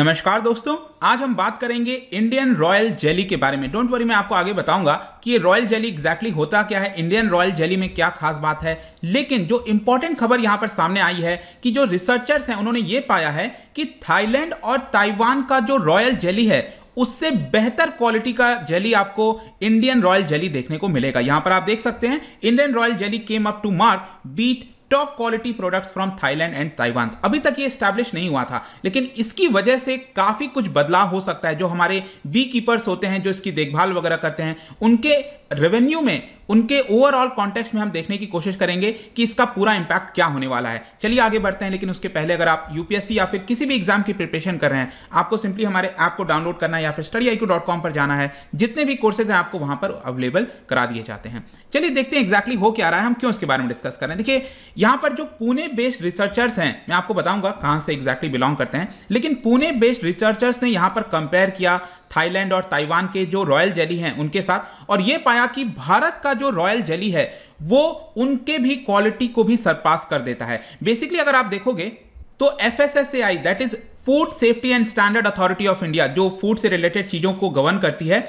नमस्कार दोस्तों आज हम बात करेंगे इंडियन रॉयल जेली के बारे में डोंट वरी मैं आपको आगे बताऊंगा कि ये रॉयल जेली एग्जैक्टली होता क्या है इंडियन रॉयल जेली में क्या खास बात है लेकिन जो इंपॉर्टेंट खबर यहाँ पर सामने आई है कि जो रिसर्चर्स हैं उन्होंने ये पाया है कि थाईलैंड और ताइवान का जो रॉयल जेली है उससे बेहतर क्वालिटी का जेली आपको इंडियन रॉयल जेली देखने को मिलेगा यहां पर आप देख सकते हैं Indian royal jelly came up to mark beat top quality products from Thailand and Taiwan अभी तक ये स्टैब्लिश नहीं हुआ था लेकिन इसकी वजह से काफ़ी कुछ बदलाव हो सकता है जो हमारे बी कीपर्स होते हैं जो इसकी देखभाल वगैरह करते हैं उनके रेवेन्यू में उनके ओवरऑल कॉन्टेक्स्ट में हम देखने की कोशिश करेंगे कि इसका पूरा इंपैक्ट क्या होने वाला है चलिए आगे बढ़ते हैं लेकिन उसके पहले अगर आप यूपीएससी या फिर किसी भी एग्जाम की प्रिपरेशन कर रहे हैं आपको सिंपली हमारे ऐप को डाउनलोड करना है या फिर स्टडी पर जाना है जितने भी कोर्सेज हैं आपको वहां पर अवेलेबल करा दिए जाते हैं चलिए देखते हैं एक्जैक्टली हो क्या रहा है हम क्यों इसके बारे में डिस्कस कर रहे हैं देखिए यहां पर जो पुणे बेस्ड रिसर्चर्स हैं मैं आपको बताऊंगा कहां से एक्जैक्टली बिलोंग करते हैं लेकिन पुणे बेस्ड रिसर्चर्स ने यहां पर कंपेयर किया थाईलैंड और ताइवान के जो रॉयल जेली हैं उनके साथ और ये पाया कि भारत का जो रॉयल जेली है वो उनके भी क्वालिटी को भी सरपास कर देता है बेसिकली अगर आप देखोगे तो F S S A I that is food safety and standard authority of India जो फूड से रिलेटेड चीज़ों को गवर्न करती है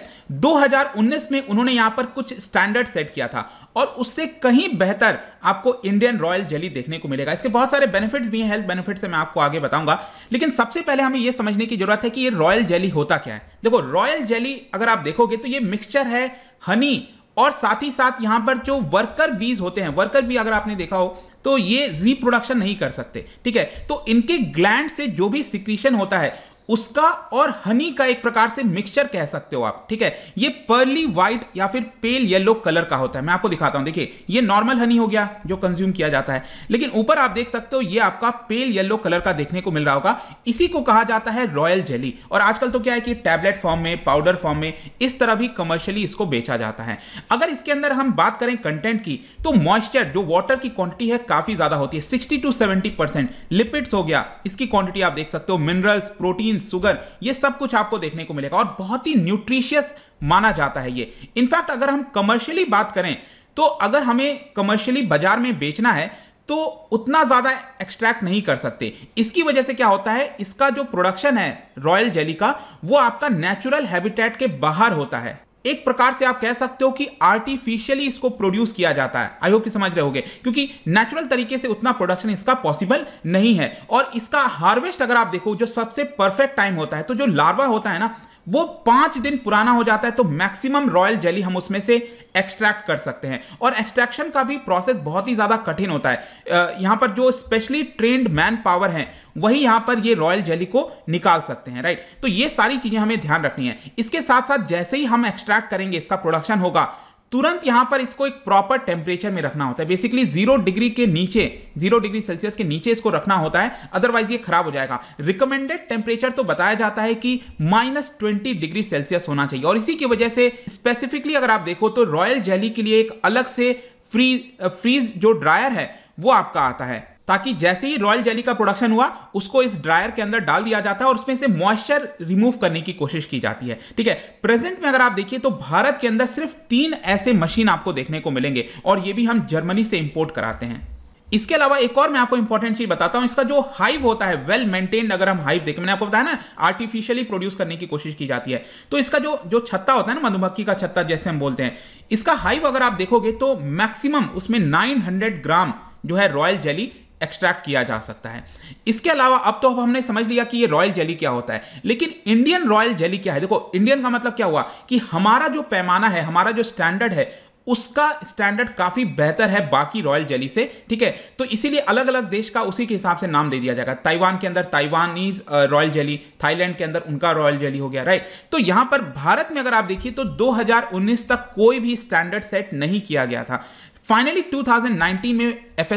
2019 में उन्होंने यहां पर कुछ स्टैंडर्ड सेट किया था और उससे कहीं बेहतर आपको इंडियन रॉयल जेली देखने को मिलेगा इसके बहुत सारे बेनिफिट्स भी हैं हेल्थ बेनिफिट्स मैं आपको आगे बताऊंगा लेकिन सबसे पहले हमें यह समझने की जरूरत है कि यह रॉयल जेली होता क्या है देखो रॉयल जेली अगर आप देखोगे तो ये मिक्सचर है हनी और साथ ही साथ यहां पर जो वर्कर बीज होते हैं वर्कर बी अगर आपने देखा हो तो ये रिप्रोडक्शन नहीं कर सकते ठीक है तो इनके ग्लैंड से जो भी सिक्रीशन होता है उसका और हनी का एक प्रकार से मिक्सचर कह सकते हो आप ठीक है ये पर्ली व्हाइट या फिर पेल येलो कलर का होता है मैं आपको दिखाता हूं देखिए ये नॉर्मल हनी हो गया जो कंज्यूम किया जाता है लेकिन ऊपर आप देख सकते हो ये आपका पेल येलो कलर का देखने को मिल रहा होगा इसी को कहा जाता है रॉयल जेली और आजकल तो क्या है कि टैबलेट फॉर्म में पाउडर फॉर्म में इस तरह भी कमर्शियली इसको बेचा जाता है अगर इसके अंदर हम बात करें कंटेंट की तो मॉइस्चर जो वॉटर की क्वांटिटी है काफी ज्यादा होती है sixty two seventy percent lipids हो गया इसकी क्वांटिटी आप देख सकते हो मिनरल्स प्रोटीन सुगर ये सब कुछ आपको देखने को मिलेगा और बहुत ही न्यूट्रिशियस माना जाता है ये इनफैक्ट अगर हम कमर्शियली बात करें तो अगर हमें कमर्शियली बाजार में बेचना है तो उतना ज़्यादा एक्सट्रैक्ट नहीं कर सकते इसकी वजह से क्या होता है इसका जो प्रोडक्शन है रॉयल जेली का वो आपका नेचुरल हैबिटेट के बाहर होता है एक प्रकार से आप कह सकते हो कि आर्टिफिशियली इसको प्रोड्यूस किया जाता है आई होप कि समझ रहे होगे क्योंकि नेचुरल तरीके से उतना प्रोडक्शन इसका पॉसिबल नहीं है और इसका हार्वेस्ट अगर आप देखो जो सबसे परफेक्ट टाइम होता है तो जो लार्वा होता है ना वो पांच दिन पुराना हो जाता है तो मैक्सिमम रॉयल जेली हम उसमें से एक्सट्रैक्ट कर सकते हैं और एक्सट्रैक्शन का भी प्रोसेस बहुत ही ज़्यादा कठिन होता है यहां पर जो स्पेशली ट्रेंड मैन पावर है वही यहां पर ये रॉयल जेली को निकाल सकते हैं राइट तो ये सारी चीज़ें हमें ध्यान रखनी है इसके साथ साथ जैसे ही हम एक्सट्रैक्ट करेंगे इसका प्रोडक्शन होगा तुरंत यहां पर इसको एक प्रॉपर टेम्परेचर में रखना होता है बेसिकली जीरो डिग्री के नीचे जीरो डिग्री सेल्सियस के नीचे इसको रखना होता है अदरवाइज ये खराब हो जाएगा रिकमेंडेड टेम्परेचर तो बताया जाता है कि माइनस ट्वेंटी डिग्री सेल्सियस होना चाहिए और इसी की वजह से स्पेसिफिकली अगर आप देखो तो रॉयल जेली के लिए एक अलग से फ्री फ्रीज uh, जो ड्रायर है वो आपका आता है ताकि जैसे ही रॉयल जेली का प्रोडक्शन हुआ उसको इस ड्रायर के अंदर डाल दिया जाता है और उसमें से मॉइस्चर रिमूव करने की कोशिश की जाती है ठीक है प्रेजेंट में अगर आप देखिए तो भारत के अंदर सिर्फ तीन ऐसे मशीन आपको देखने को मिलेंगे और ये भी हम जर्मनी से इंपोर्ट कराते हैं इसके अलावा एक और मैं आपको इंपॉर्टेंट चीज बताता हूं इसका जो हाइव होता है वेल मेंटेन्ड अगर हम हाइव देखें मैंने आपको बताया ना आर्टिफिशियली प्रोड्यूस करने की कोशिश की जाती है तो इसका जो जो छत्ता होता है ना मधुमक्खी का छत्ता जैसे हम बोलते हैं इसका हाइव अगर आप देखोगे तो मैक्सिमम उसमें 900 ग्राम जो है रॉयल जेली एक्सट्रैक्ट किया जा सकता है इसके अलावा अब तो अब हमने समझ लिया कि ये रॉयल जेली क्या होता है लेकिन इंडियन रॉयल जेली क्या है देखो इंडियन का मतलब क्या हुआ कि हमारा जो पैमाना है हमारा जो स्टैंडर्ड है उसका स्टैंडर्ड काफी बेहतर है बाकी रॉयल जेली से ठीक है तो इसीलिए अलग अलग देश का उसी के हिसाब से नाम दे दिया जाएगा ताइवान के अंदर ताइवानीज रॉयल जेली थाईलैंड के अंदर उनका रॉयल जेली हो गया राइट तो यहां पर भारत में अगर आप देखिए तो 2019 तक कोई भी स्टैंडर्ड सेट नहीं किया गया था फाइनली 2019 में एफ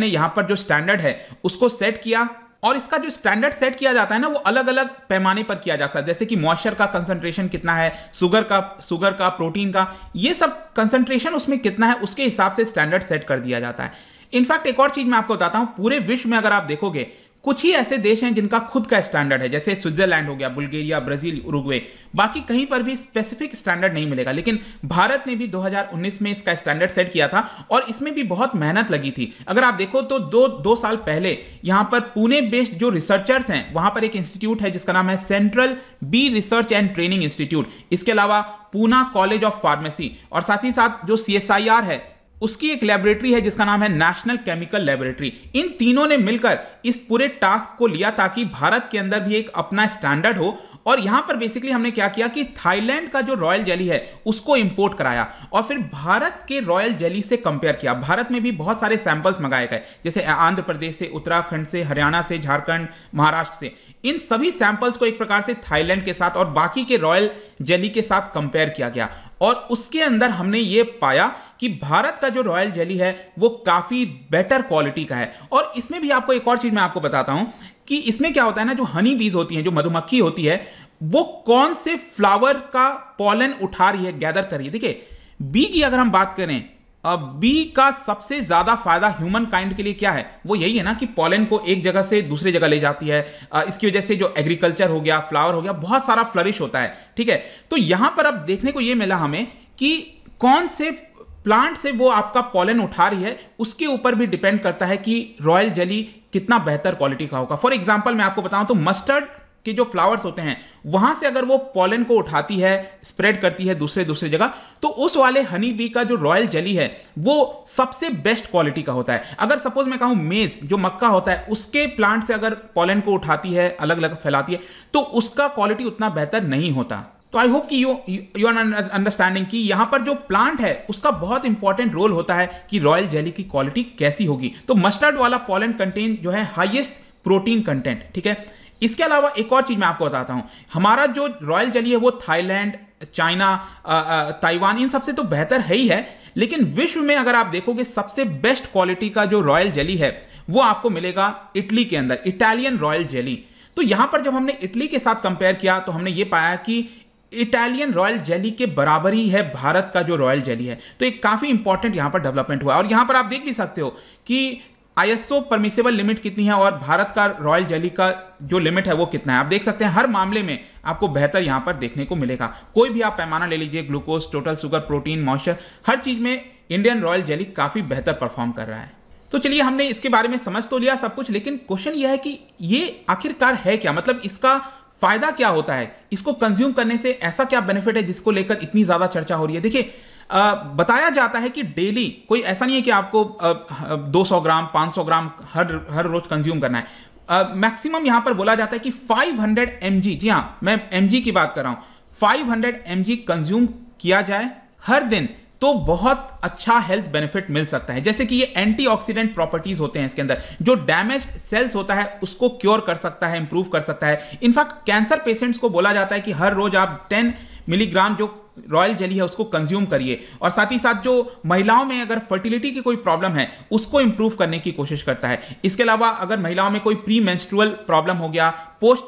ने यहां पर जो स्टैंडर्ड है उसको सेट किया और इसका जो स्टैंडर्ड सेट किया जाता है ना वो अलग अलग पैमाने पर किया जाता है जैसे कि मॉइस्चर का कंसंट्रेशन कितना है सुगर का सुगर का प्रोटीन का ये सब कंसंट्रेशन उसमें कितना है उसके हिसाब से स्टैंडर्ड सेट कर दिया जाता है इनफैक्ट एक और चीज मैं आपको बताता हूं पूरे विश्व में अगर आप देखोगे कुछ ही ऐसे देश हैं जिनका खुद का स्टैंडर्ड है जैसे स्विट्जरलैंड हो गया बुल्गेरिया ब्राजील उरुग्वे बाकी कहीं पर भी स्पेसिफिक स्टैंडर्ड नहीं मिलेगा लेकिन भारत ने भी 2019 में इसका स्टैंडर्ड सेट किया था और इसमें भी बहुत मेहनत लगी थी अगर आप देखो तो दो दो साल पहले यहाँ पर पुणे बेस्ड जो रिसर्चर्स हैं वहाँ पर एक इंस्टीट्यूट है जिसका नाम है central bee research and training institute इसके अलावा पूना कॉलेज ऑफ फार्मेसी और साथ ही साथ जो सी है उसकी एक लेबोरेटरी है जिसका नाम है नेशनल केमिकल लेबोरेटरी इन तीनों ने मिलकर इस पूरे टास्क को लिया ताकि भारत के अंदर भी एक अपना स्टैंडर्ड हो और यहां पर बेसिकली हमने क्या किया कि थाईलैंड का जो रॉयल जेली है उसको इंपोर्ट कराया और फिर भारत के रॉयल जेली से कंपेयर किया भारत में भी बहुत सारे सैंपल्स मंगाए गए जैसे आंध्र प्रदेश से उत्तराखंड से हरियाणा से झारखंड महाराष्ट्र से इन सभी सैंपल्स को एक प्रकार से थाईलैंड के साथ और बाकी के रॉयल जेली के साथ कंपेयर किया गया और उसके अंदर हमने ये पाया कि भारत का जो रॉयल जेली है वो काफ़ी बेटर क्वालिटी का है और इसमें भी आपको एक और चीज़ मैं आपको बताता हूँ कि इसमें क्या होता है ना जो हनी बीज होती हैं जो मधुमक्खी होती है वो कौन से फ्लावर का पॉलन उठा रही है गैदर कर रही है देखिए बी की अगर हम बात करें बी का सबसे ज्यादा फायदा ह्यूमन काइंड के लिए क्या है वो यही है ना कि पॉलन को एक जगह से दूसरे जगह ले जाती है इसकी वजह से जो एग्रीकल्चर हो गया फ्लावर हो गया बहुत सारा फ्लरिश होता है ठीक है तो यहां पर अब देखने को ये मिला हमें कि कौन से प्लांट से वो आपका पॉलन उठा रही है उसके ऊपर भी डिपेंड करता है कि रॉयल जली कितना बेहतर क्वालिटी का होगा फॉर एग्जाम्पल मैं आपको बताऊं तो मस्टर्ड के जो फ्लावर्स होते हैं वहां से अगर वो पॉलन को उठाती है स्प्रेड करती है दूसरे दूसरे जगह तो उस वाले हनी बी का जो रॉयल जली है वो सबसे बेस्ट क्वालिटी का होता है अगर सपोज मैं कहूं मेज जो मक्का होता है उसके प्लांट से अगर पॉलन को उठाती है अलग अलग फैलाती है तो उसका क्वालिटी उतना बेहतर नहीं होता तो आई होप कि यू यू आर अंडरस्टैंडिंग कि यहां पर जो प्लांट है उसका बहुत इंपॉर्टेंट रोल होता है कि रॉयल जेली की क्वालिटी कैसी होगी तो मस्टर्ड वाला पॉलन कंटेन जो है हाइएस्ट प्रोटीन कंटेंट ठीक है इसके अलावा एक और चीज मैं आपको बताता हूं हमारा जो रॉयल जली है वो थाईलैंड चाइना ताइवान इन सबसे तो बेहतर है ही है लेकिन विश्व में अगर आप देखोगे सबसे बेस्ट क्वालिटी का जो रॉयल जली है वो आपको मिलेगा इटली के अंदर इटालियन रॉयल जेली तो यहां पर जब हमने इटली के साथ कंपेयर किया तो हमने ये पाया कि इटालियन रॉयल जेली के बराबर ही है भारत का जो रॉयल जेली है तो एक काफ़ी इंपॉर्टेंट यहां पर डेवलपमेंट हुआ और यहां पर आप देख भी सकते हो कि आईएसओ परमिसेबल लिमिट कितनी है और भारत का रॉयल जेली का जो लिमिट है वो कितना है आप देख सकते हैं हर मामले में आपको बेहतर यहां पर देखने को मिलेगा कोई भी आप पैमाना ले लीजिए glucose total sugar protein moisture हर चीज़ में इंडियन रॉयल जेली काफ़ी बेहतर परफॉर्म कर रहा है तो चलिए हमने इसके बारे में समझ तो लिया सब कुछ लेकिन क्वेश्चन यह है कि ये आखिरकार है क्या मतलब इसका फायदा क्या होता है इसको कंज्यूम करने से ऐसा क्या बेनिफिट है जिसको लेकर इतनी ज़्यादा चर्चा हो रही है देखिए बताया जाता है कि डेली कोई ऐसा नहीं है कि आपको दो सौ ग्राम पाँच सौ ग्राम हर हर रोज कंज्यूम करना है मैक्सिमम यहाँ पर बोला जाता है कि 500 हंड्रेड एम जी हाँ मैं एम की बात कर रहा हूँ 500 हंड्रेड एम कंज्यूम किया जाए हर दिन तो बहुत अच्छा हेल्थ बेनिफिट मिल सकता है जैसे कि ये एंटीऑक्सीडेंट प्रॉपर्टीज होते हैं इसके अंदर जो डैमेज सेल्स होता है उसको क्योर कर सकता है इंप्रूव कर सकता है इनफैक्ट कैंसर पेशेंट्स को बोला जाता है कि हर रोज आप 10 मिलीग्राम जो रॉयल जेली है उसको कंज्यूम करिए और साथ ही साथ जो महिलाओं में अगर फर्टिलिटी की कोई प्रॉब्लम है उसको इंप्रूव करने की कोशिश करता है इसके अलावा अगर महिलाओं में कोई प्री मेंस्ट्रुअल प्रॉब्लम हो गया पोस्ट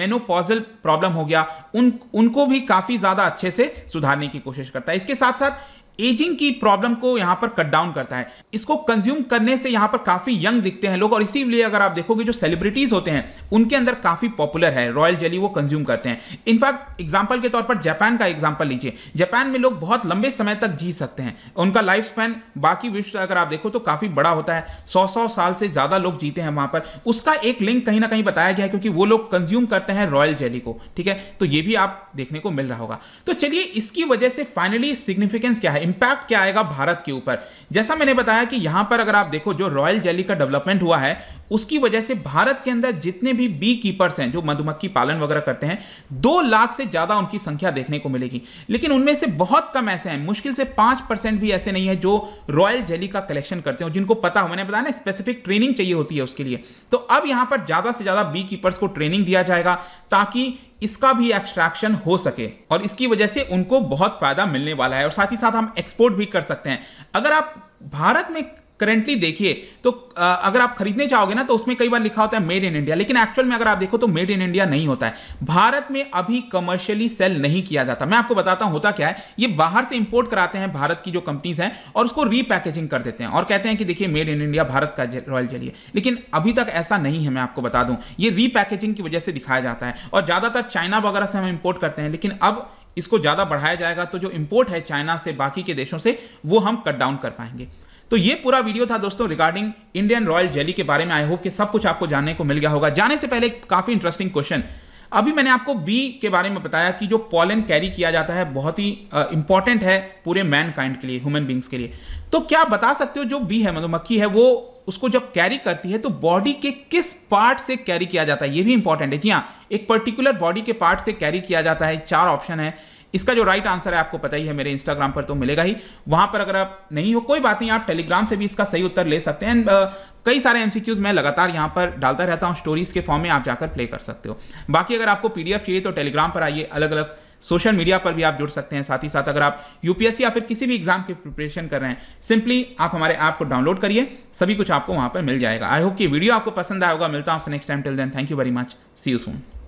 मेनोपॉजल प्रॉब्लम हो गया उन उनको भी काफ़ी ज़्यादा अच्छे से सुधारने की कोशिश करता है इसके साथ साथ एजिंग की प्रॉब्लम को यहां पर कट डाउन करता है इसको कंज्यूम करने से यहां पर काफ़ी यंग दिखते हैं लोग और इसीलिए अगर आप देखोगे जो सेलिब्रिटीज़ होते हैं उनके अंदर काफ़ी पॉपुलर है रॉयल जेली वो कंज्यूम करते हैं इनफैक्ट एग्जाम्पल के तौर पर जापान का एग्जाम्पल लीजिए जापान में लोग बहुत लंबे समय तक जी सकते हैं उनका लाइफ स्पैन बाकी विश्व अगर आप देखो तो काफ़ी बड़ा होता है सौ सौ साल से ज़्यादा लोग जीते हैं वहां पर उसका एक लिंक कहीं ना कहीं बताया गया है क्योंकि वो लोग कंज्यूम करते हैं रॉयल जेली को ठीक है तो ये भी आप देखने को मिल रहा होगा तो चलिए इसकी वजह से फाइनली सिग्निफिकेंस क्या है है इंपैक्ट क्या आएगा भारत के ऊपर जैसा मैंने बताया कि यहां पर अगर आप देखो जो रॉयल जेली का डेवलपमेंट हुआ है उसकी वजह से भारत के अंदर जितने भी बी कीपर्स हैं जो मधुमक्खी पालन वगैरह करते हैं दो लाख से ज़्यादा उनकी संख्या देखने को मिलेगी लेकिन उनमें से बहुत कम ऐसे हैं मुश्किल से पांच परसेंट भी ऐसे नहीं है जो रॉयल जेली का कलेक्शन करते हैं जिनको पता हो मैंने बताया ना स्पेसिफिक ट्रेनिंग चाहिए होती है उसके लिए तो अब यहां पर ज़्यादा से ज़्यादा बी कीपर्स को ट्रेनिंग दिया जाएगा ताकि इसका भी एक्सट्रैक्शन हो सके और इसकी वजह से उनको बहुत फायदा मिलने वाला है और साथ ही साथ हम एक्सपोर्ट भी कर सकते हैं अगर आप भारत में करेंटली देखिए तो अगर आप खरीदने चाहोगे ना तो उसमें कई बार लिखा होता है मेड इन इंडिया लेकिन एक्चुअल में अगर आप देखो तो मेड इन इंडिया नहीं होता है भारत में अभी कमर्शियली सेल नहीं किया जाता मैं आपको बताता हूं होता क्या है ये बाहर से इंपोर्ट कराते हैं भारत की जो कंपनीज हैं और उसको रीपैकेजिंग कर देते हैं और कहते हैं कि देखिए मेड इन इंडिया भारत का रॉयल जेली है लेकिन अभी तक ऐसा नहीं है मैं आपको बता दूं ये रीपैकेजिंग की वजह से दिखाया जाता है और ज्यादातर चाइना वगैरह से हम इंपोर्ट करते हैं लेकिन अब इसको ज़्यादा बढ़ाया जाएगा तो जो इम्पोर्ट है चाइना से बाकी के देशों से वो हम कट डाउन कर पाएंगे तो ये पूरा वीडियो था दोस्तों रिगार्डिंग इंडियन रॉयल जेली के बारे में आई होप कि सब कुछ आपको जानने को मिल गया होगा जाने से पहले काफ़ी इंटरेस्टिंग क्वेश्चन अभी मैंने आपको बी के बारे में बताया कि जो पॉलन कैरी किया जाता है बहुत ही इंपॉर्टेंट है पूरे मैन काइंड के लिए ह्यूमन बींग्स के लिए तो क्या बता सकते हो जो बी है मधुमक्खी मतलब है वो उसको जब कैरी करती है तो बॉडी के किस पार्ट से कैरी किया जाता है ये भी इंपॉर्टेंट है जी हाँ एक पर्टिकुलर बॉडी के पार्ट से कैरी किया जाता है चार ऑप्शन है इसका जो राइट आंसर है आपको पता ही है मेरे इंस्टाग्राम पर तो मिलेगा ही वहां पर अगर आप नहीं हो कोई बात नहीं आप टेलीग्राम से भी इसका सही उत्तर ले सकते हैं uh, कई सारे एमसीक्यूज मैं लगातार यहां पर डालता रहता हूँ स्टोरीज के फॉर्म में आप जाकर प्ले कर सकते हो बाकी अगर आपको पीडीएफ चाहिए तो टेलीग्राम पर आइए अलग अलग सोशल मीडिया पर भी आप जुड़ सकते हैं साथ ही साथ अगर आप यूपीएससी या फिर किसी भी एग्जाम की प्रिपरेशन कर रहे हैं सिंपली आप हमारे ऐप को डाउनलोड करिए सभी कुछ आपको वहां पर मिल जाएगा आई होप कि वीडियो आपको पसंद आएगा मिलता हूँ आपसे next time till then thank you very much see you soon